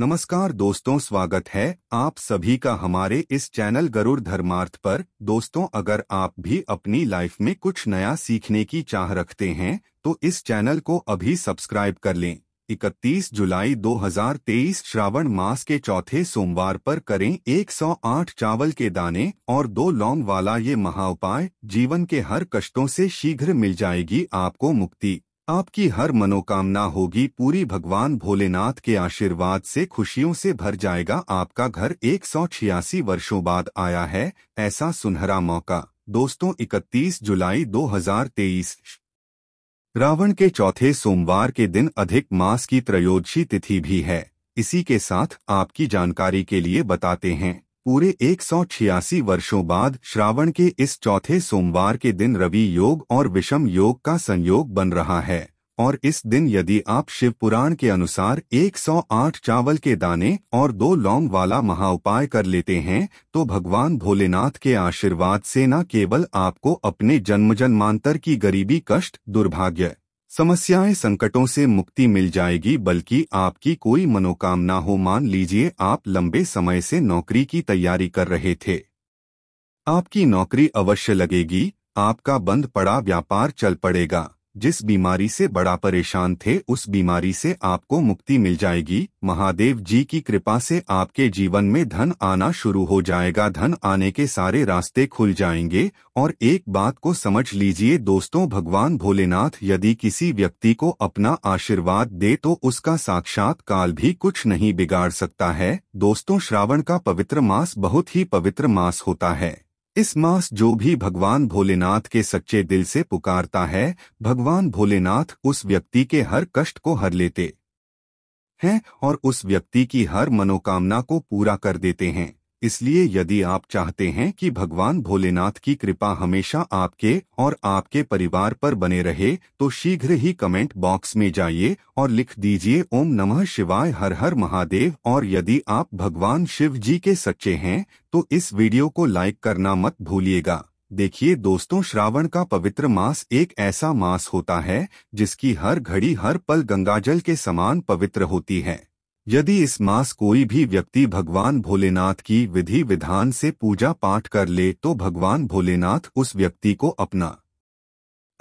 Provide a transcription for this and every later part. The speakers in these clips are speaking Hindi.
नमस्कार दोस्तों स्वागत है आप सभी का हमारे इस चैनल गरुड़ धर्मार्थ पर दोस्तों अगर आप भी अपनी लाइफ में कुछ नया सीखने की चाह रखते हैं तो इस चैनल को अभी सब्सक्राइब कर लें 31 जुलाई 2023 श्रावण मास के चौथे सोमवार पर करें 108 चावल के दाने और दो लौंग वाला ये महा उपाय जीवन के हर कष्टों से शीघ्र मिल जाएगी आपको मुक्ति आपकी हर मनोकामना होगी पूरी भगवान भोलेनाथ के आशीर्वाद से खुशियों से भर जाएगा आपका घर एक वर्षों बाद आया है ऐसा सुनहरा मौका दोस्तों 31 जुलाई 2023 रावण के चौथे सोमवार के दिन अधिक मास की त्रयोदशी तिथि भी है इसी के साथ आपकी जानकारी के लिए बताते हैं पूरे एक वर्षों बाद श्रावण के इस चौथे सोमवार के दिन रवि योग और विषम योग का संयोग बन रहा है और इस दिन यदि आप शिव पुराण के अनुसार 108 चावल के दाने और दो लौंग वाला महाउपाय कर लेते हैं तो भगवान भोलेनाथ के आशीर्वाद से न केवल आपको अपने जन्म जन्मांतर की गरीबी कष्ट दुर्भाग्य समस्याएं संकटों से मुक्ति मिल जाएगी बल्कि आपकी कोई मनोकामना हो मान लीजिए आप लंबे समय से नौकरी की तैयारी कर रहे थे आपकी नौकरी अवश्य लगेगी आपका बंद पड़ा व्यापार चल पड़ेगा जिस बीमारी से बड़ा परेशान थे उस बीमारी से आपको मुक्ति मिल जाएगी महादेव जी की कृपा से आपके जीवन में धन आना शुरू हो जाएगा धन आने के सारे रास्ते खुल जाएंगे और एक बात को समझ लीजिए दोस्तों भगवान भोलेनाथ यदि किसी व्यक्ति को अपना आशीर्वाद दे तो उसका साक्षात काल भी कुछ नहीं बिगाड़ सकता है दोस्तों श्रावण का पवित्र मास बहुत ही पवित्र मास होता है इस मास जो भी भगवान भोलेनाथ के सच्चे दिल से पुकारता है भगवान भोलेनाथ उस व्यक्ति के हर कष्ट को हर लेते हैं और उस व्यक्ति की हर मनोकामना को पूरा कर देते हैं इसलिए यदि आप चाहते हैं कि भगवान भोलेनाथ की कृपा हमेशा आपके और आपके परिवार पर बने रहे तो शीघ्र ही कमेंट बॉक्स में जाइए और लिख दीजिए ओम नमः शिवाय हर हर महादेव और यदि आप भगवान शिव जी के सच्चे हैं तो इस वीडियो को लाइक करना मत भूलिएगा देखिए दोस्तों श्रावण का पवित्र मास एक ऐसा मास होता है जिसकी हर घड़ी हर पल गंगाजल के समान पवित्र होती है यदि इस मास कोई भी व्यक्ति भगवान भोलेनाथ की विधि विधान से पूजा पाठ कर ले तो भगवान भोलेनाथ उस व्यक्ति को अपना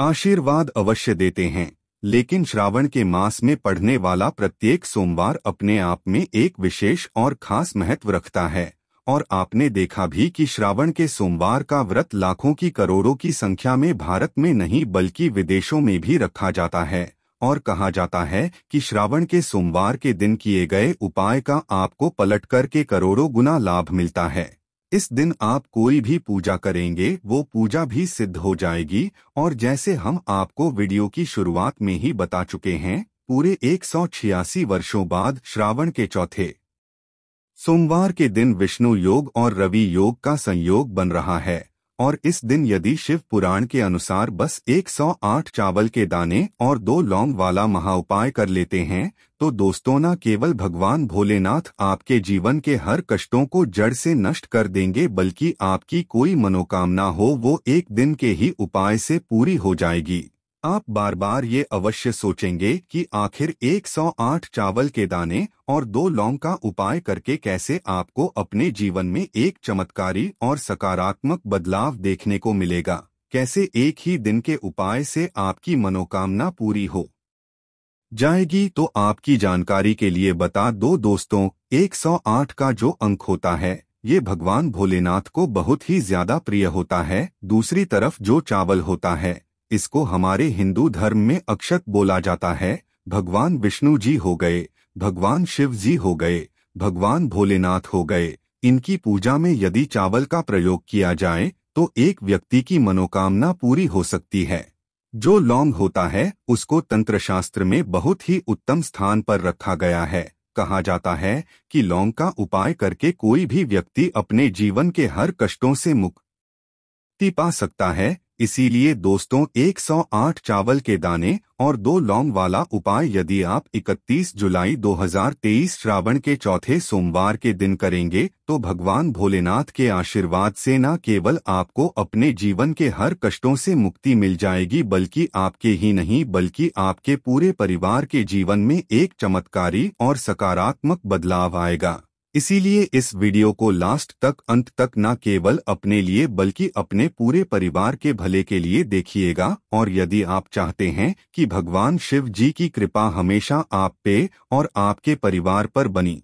आशीर्वाद अवश्य देते हैं लेकिन श्रावण के मास में पढ़ने वाला प्रत्येक सोमवार अपने आप में एक विशेष और खास महत्व रखता है और आपने देखा भी कि श्रावण के सोमवार का व्रत लाखों की करोड़ों की संख्या में भारत में नहीं बल्कि विदेशों में भी रखा जाता है और कहा जाता है कि श्रावण के सोमवार के दिन किए गए उपाय का आपको पलट करके करोड़ों गुना लाभ मिलता है इस दिन आप कोई भी पूजा करेंगे वो पूजा भी सिद्ध हो जाएगी और जैसे हम आपको वीडियो की शुरुआत में ही बता चुके हैं पूरे एक वर्षों बाद श्रावण के चौथे सोमवार के दिन विष्णु योग और रवि योग का संयोग बन रहा है और इस दिन यदि शिव पुराण के अनुसार बस 108 चावल के दाने और दो लौंग वाला महाउपाय कर लेते हैं तो दोस्तों न केवल भगवान भोलेनाथ आपके जीवन के हर कष्टों को जड़ से नष्ट कर देंगे बल्कि आपकी कोई मनोकामना हो वो एक दिन के ही उपाय से पूरी हो जाएगी आप बार बार ये अवश्य सोचेंगे कि आखिर 108 चावल के दाने और दो लौंग का उपाय करके कैसे आपको अपने जीवन में एक चमत्कारी और सकारात्मक बदलाव देखने को मिलेगा कैसे एक ही दिन के उपाय से आपकी मनोकामना पूरी हो जाएगी तो आपकी जानकारी के लिए बता दो दोस्तों 108 का जो अंक होता है ये भगवान भोलेनाथ को बहुत ही ज्यादा प्रिय होता है दूसरी तरफ जो चावल होता है इसको हमारे हिंदू धर्म में अक्षत बोला जाता है भगवान विष्णु जी हो गए भगवान शिव जी हो गए भगवान भोलेनाथ हो गए इनकी पूजा में यदि चावल का प्रयोग किया जाए तो एक व्यक्ति की मनोकामना पूरी हो सकती है जो लौंग होता है उसको तंत्र शास्त्र में बहुत ही उत्तम स्थान पर रखा गया है कहा जाता है कि लौंग का उपाय करके कोई भी व्यक्ति अपने जीवन के हर कष्टों से मुक्ति पा सकता है इसीलिए दोस्तों 108 चावल के दाने और दो लौंग वाला उपाय यदि आप 31 जुलाई 2023 श्रावण के चौथे सोमवार के दिन करेंगे तो भगवान भोलेनाथ के आशीर्वाद से न केवल आपको अपने जीवन के हर कष्टों से मुक्ति मिल जाएगी बल्कि आपके ही नहीं बल्कि आपके पूरे परिवार के जीवन में एक चमत्कारी और सकारात्मक बदलाव आएगा इसीलिए इस वीडियो को लास्ट तक अंत तक न केवल अपने लिए बल्कि अपने पूरे परिवार के भले के लिए देखिएगा और यदि आप चाहते हैं कि भगवान शिव जी की कृपा हमेशा आप पे और आपके परिवार पर बनी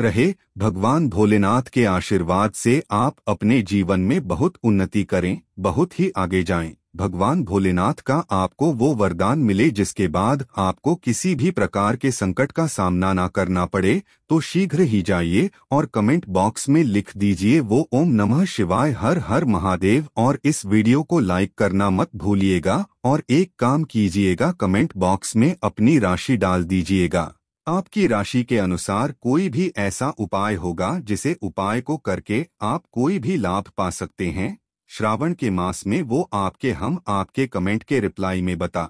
रहे भगवान भोलेनाथ के आशीर्वाद से आप अपने जीवन में बहुत उन्नति करें बहुत ही आगे जाएं। भगवान भोलेनाथ का आपको वो वरदान मिले जिसके बाद आपको किसी भी प्रकार के संकट का सामना ना करना पड़े तो शीघ्र ही जाइए और कमेंट बॉक्स में लिख दीजिए वो ओम नमः शिवाय हर हर महादेव और इस वीडियो को लाइक करना मत भूलिएगा और एक काम कीजिएगा कमेंट बॉक्स में अपनी राशि डाल दीजिएगा आपकी राशि के अनुसार कोई भी ऐसा उपाय होगा जिसे उपाय को करके आप कोई भी लाभ पा सकते हैं श्रावण के मास में वो आपके हम आपके कमेंट के रिप्लाई में बता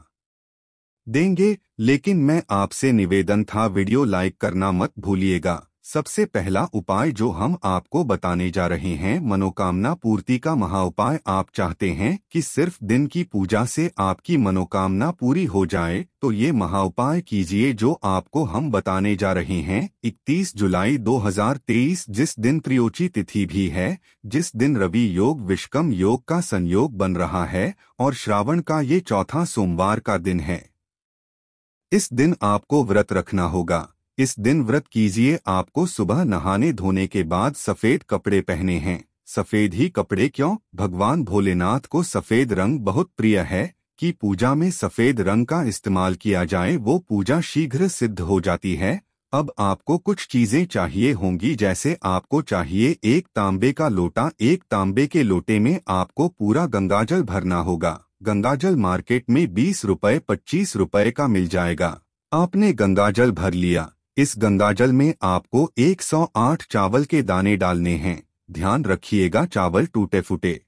देंगे लेकिन मैं आपसे निवेदन था वीडियो लाइक करना मत भूलिएगा सबसे पहला उपाय जो हम आपको बताने जा रहे हैं मनोकामना पूर्ति का महा उपाय आप चाहते हैं कि सिर्फ दिन की पूजा से आपकी मनोकामना पूरी हो जाए तो ये महा उपाय कीजिए जो आपको हम बताने जा रहे हैं 31 जुलाई 2023 जिस दिन त्रियोची तिथि भी है जिस दिन रवि योग विश्कम योग का संयोग बन रहा है और श्रावण का ये चौथा सोमवार का दिन है इस दिन आपको व्रत रखना होगा इस दिन व्रत कीजिए आपको सुबह नहाने धोने के बाद सफेद कपड़े पहने हैं सफेद ही कपड़े क्यों भगवान भोलेनाथ को सफेद रंग बहुत प्रिय है कि पूजा में सफेद रंग का इस्तेमाल किया जाए वो पूजा शीघ्र सिद्ध हो जाती है अब आपको कुछ चीजें चाहिए होंगी जैसे आपको चाहिए एक तांबे का लोटा एक तांबे के लोटे में आपको पूरा गंगाजल भरना होगा गंगाजल मार्केट में बीस रुपए पच्चीस रुपए का मिल जाएगा आपने गंगाजल भर लिया इस गंगाजल में आपको 108 चावल के दाने डालने हैं ध्यान रखिएगा चावल टूटे फूटे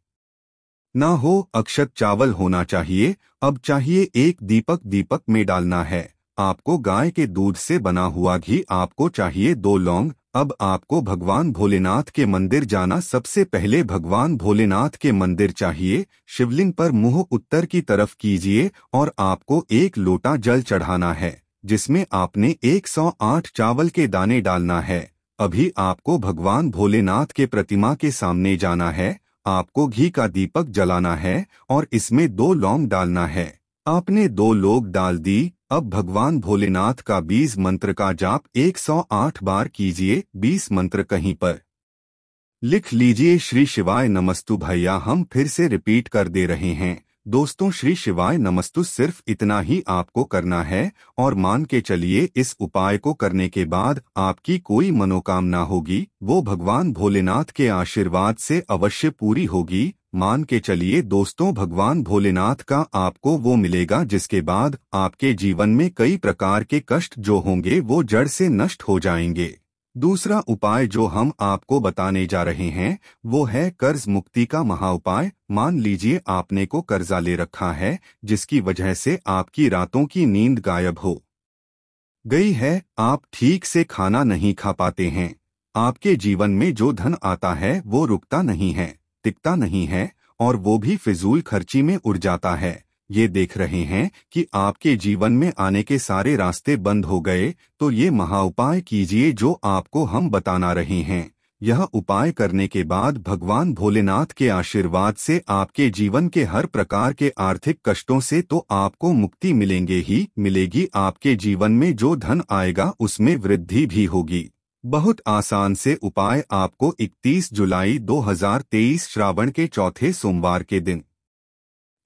ना हो अक्षत चावल होना चाहिए अब चाहिए एक दीपक दीपक में डालना है आपको गाय के दूध से बना हुआ घी आपको चाहिए दो लौंग अब आपको भगवान भोलेनाथ के मंदिर जाना सबसे पहले भगवान भोलेनाथ के मंदिर चाहिए शिवलिंग पर मुंह उत्तर की तरफ कीजिए और आपको एक लोटा जल चढ़ाना है जिसमें आपने 108 चावल के दाने डालना है अभी आपको भगवान भोलेनाथ के प्रतिमा के सामने जाना है आपको घी का दीपक जलाना है और इसमें दो लौंग डालना है आपने दो लोग डाल दी अब भगवान भोलेनाथ का बीस मंत्र का जाप 108 बार कीजिए बीस मंत्र कहीं पर लिख लीजिए श्री शिवाय नमस्तु भैया हम फिर से रिपीट कर दे रहे हैं दोस्तों श्री शिवाय नमस्तु सिर्फ इतना ही आपको करना है और मान के चलिए इस उपाय को करने के बाद आपकी कोई मनोकामना होगी वो भगवान भोलेनाथ के आशीर्वाद से अवश्य पूरी होगी मान के चलिए दोस्तों भगवान भोलेनाथ का आपको वो मिलेगा जिसके बाद आपके जीवन में कई प्रकार के कष्ट जो होंगे वो जड़ से नष्ट हो जाएंगे दूसरा उपाय जो हम आपको बताने जा रहे हैं वो है कर्ज मुक्ति का महाउपाय मान लीजिए आपने को कर्जा ले रखा है जिसकी वजह से आपकी रातों की नींद गायब हो गई है आप ठीक से खाना नहीं खा पाते हैं आपके जीवन में जो धन आता है वो रुकता नहीं है टिकता नहीं है और वो भी फिजूल खर्ची में उड़ जाता है ये देख रहे हैं कि आपके जीवन में आने के सारे रास्ते बंद हो गए तो ये महा उपाय कीजिए जो आपको हम बताना रहे हैं यह उपाय करने के बाद भगवान भोलेनाथ के आशीर्वाद से आपके जीवन के हर प्रकार के आर्थिक कष्टों से तो आपको मुक्ति मिलेंगे ही मिलेगी आपके जीवन में जो धन आएगा उसमें वृद्धि भी होगी बहुत आसान से उपाय आपको 31 जुलाई 2023 श्रावण के चौथे सोमवार के दिन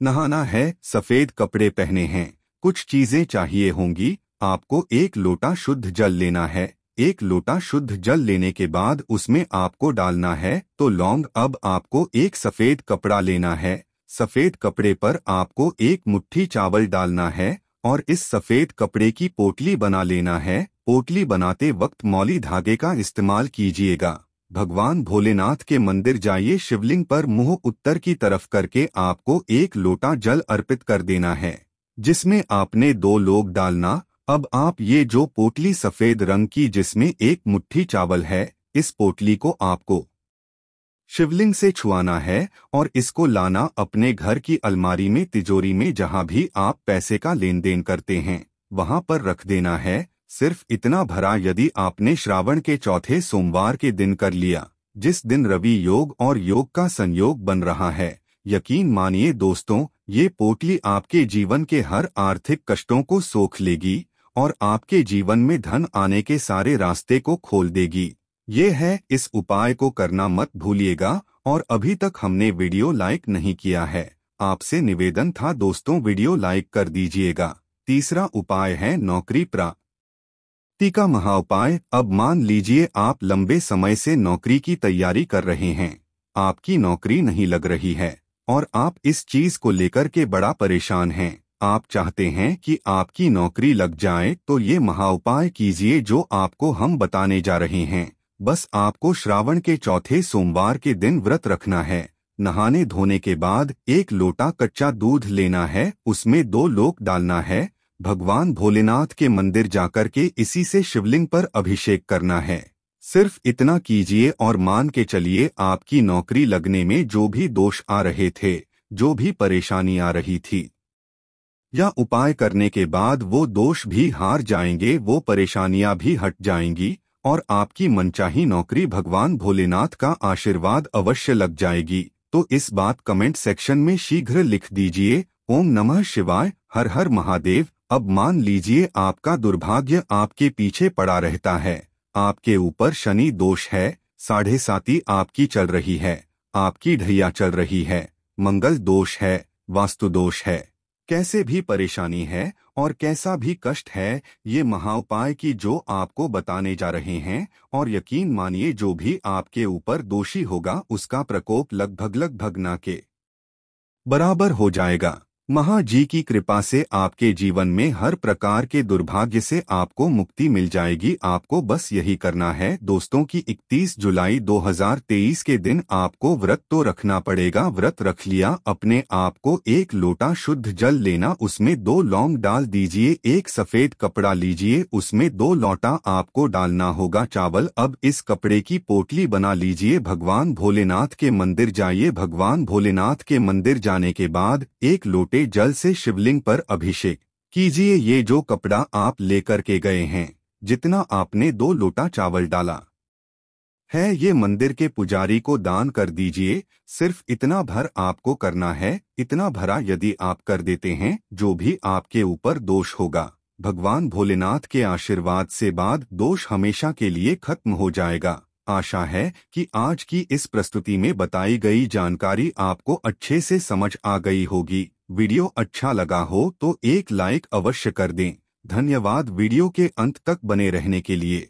नहाना है सफ़ेद कपड़े पहने हैं कुछ चीज़ें चाहिए होंगी आपको एक लोटा शुद्ध जल लेना है एक लोटा शुद्ध जल लेने के बाद उसमें आपको डालना है तो लौंग अब आपको एक सफ़ेद कपड़ा लेना है सफ़ेद कपड़े पर आपको एक मुट्ठी चावल डालना है और इस सफ़ेद कपड़े की पोटली बना लेना है पोटली बनाते वक्त मौली धागे का इस्तेमाल कीजिएगा भगवान भोलेनाथ के मंदिर जाइए शिवलिंग पर मुंह उत्तर की तरफ करके आपको एक लोटा जल अर्पित कर देना है जिसमें आपने दो लोग डालना अब आप ये जो पोटली सफेद रंग की जिसमें एक मुट्ठी चावल है इस पोटली को आपको शिवलिंग से छुआना है और इसको लाना अपने घर की अलमारी में तिजोरी में जहां भी आप पैसे का लेन देन करते हैं वहां पर रख देना है सिर्फ इतना भरा यदि आपने श्रावण के चौथे सोमवार के दिन कर लिया जिस दिन रवि योग और योग का संयोग बन रहा है यकीन मानिए दोस्तों ये पोटली आपके जीवन के हर आर्थिक कष्टों को सोख लेगी और आपके जीवन में धन आने के सारे रास्ते को खोल देगी ये है इस उपाय को करना मत भूलिएगा और अभी तक हमने वीडियो लाइक नहीं किया है आपसे निवेदन था दोस्तों वीडियो लाइक कर दीजिएगा तीसरा उपाय है नौकरी प्राप्त शक्ति का महाउपाय अब मान लीजिए आप लंबे समय से नौकरी की तैयारी कर रहे हैं आपकी नौकरी नहीं लग रही है और आप इस चीज को लेकर के बड़ा परेशान हैं आप चाहते हैं कि आपकी नौकरी लग जाए तो ये महाउपाय कीजिए जो आपको हम बताने जा रहे हैं बस आपको श्रावण के चौथे सोमवार के दिन व्रत रखना है नहाने धोने के बाद एक लोटा कच्चा दूध लेना है उसमें दो लोक डालना है भगवान भोलेनाथ के मंदिर जाकर के इसी से शिवलिंग पर अभिषेक करना है सिर्फ इतना कीजिए और मान के चलिए आपकी नौकरी लगने में जो भी दोष आ रहे थे जो भी परेशानी आ रही थी या उपाय करने के बाद वो दोष भी हार जाएंगे वो परेशानियां भी हट जाएंगी और आपकी मनचाही नौकरी भगवान भोलेनाथ का आशीर्वाद अवश्य लग जाएगी तो इस बात कमेंट सेक्शन में शीघ्र लिख दीजिए ओम नमः शिवाय हर हर महादेव अब मान लीजिए आपका दुर्भाग्य आपके पीछे पड़ा रहता है आपके ऊपर शनि दोष है साढ़े साती आपकी चल रही है आपकी ढैया चल रही है मंगल दोष है वास्तु दोष है कैसे भी परेशानी है और कैसा भी कष्ट है ये महा उपाय की जो आपको बताने जा रहे हैं और यकीन मानिए जो भी आपके ऊपर दोषी होगा उसका प्रकोप लगभग लगभग ना के बराबर हो जाएगा महा जी की कृपा से आपके जीवन में हर प्रकार के दुर्भाग्य से आपको मुक्ति मिल जाएगी आपको बस यही करना है दोस्तों कि 31 जुलाई 2023 के दिन आपको व्रत तो रखना पड़ेगा व्रत रख लिया अपने आप को एक लोटा शुद्ध जल लेना उसमें दो लौंग डाल दीजिए एक सफेद कपड़ा लीजिए उसमें दो लोटा आपको डालना होगा चावल अब इस कपड़े की पोटली बना लीजिए भगवान भोलेनाथ के मंदिर जाइए भगवान भोलेनाथ के मंदिर जाने के बाद एक लोटे बहते जल से शिवलिंग पर अभिषेक कीजिए ये जो कपड़ा आप लेकर के गए हैं जितना आपने दो लोटा चावल डाला है ये मंदिर के पुजारी को दान कर दीजिए सिर्फ इतना भर आपको करना है इतना भरा यदि आप कर देते हैं जो भी आपके ऊपर दोष होगा भगवान भोलेनाथ के आशीर्वाद से बाद दोष हमेशा के लिए खत्म हो जाएगा आशा है कि आज की इस प्रस्तुति में बताई गई जानकारी आपको अच्छे से समझ आ गई होगी वीडियो अच्छा लगा हो तो एक लाइक अवश्य कर दें धन्यवाद वीडियो के अंत तक बने रहने के लिए